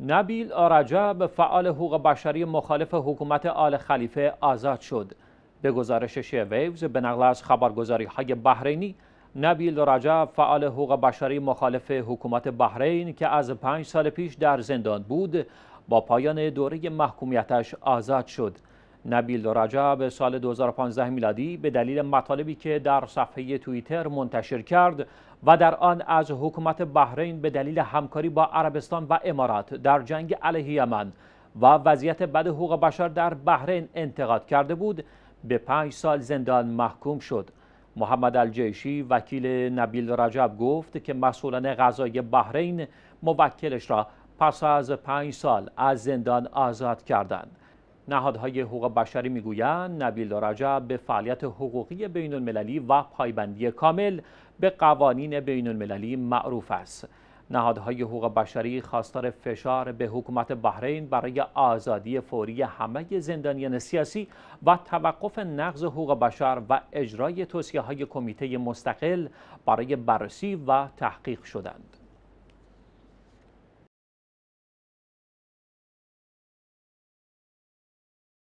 نبیل آرجب فعال حقوق بشری مخالف حکومت آل خلیفه آزاد شد به گزارش ویوز به نقل از خبرگزاری های بحرینی نبیل رجب فعال حقوق بشری مخالف حکومت بحرین که از پنج سال پیش در زندان بود با پایان دوره محکومیتش آزاد شد نبیل رجب سال 2015 میلادی به دلیل مطالبی که در صفحه توییتر منتشر کرد و در آن از حکومت بحرین به دلیل همکاری با عربستان و امارات در جنگ علیه یمن و وضعیت بد حقوق بشر در بحرین انتقاد کرده بود به پنج سال زندان محکوم شد محمد الجیشی وکیل نبیل رجب گفت که مسئولان غذای بحرین موکلش را پس از پنج سال از زندان آزاد کردند نهادهای حقوق بشری میگویند نبیل رجب به فعالیت حقوقی بین المللی و پایبندی کامل به قوانین بین المللی معروف است. نهادهای حقوق بشری خواستار فشار به حکومت بحرین برای آزادی فوری همه زندانیان سیاسی و توقف نقض حقوق بشر و اجرای توصیه های کمیته مستقل برای بررسی و تحقیق شدند.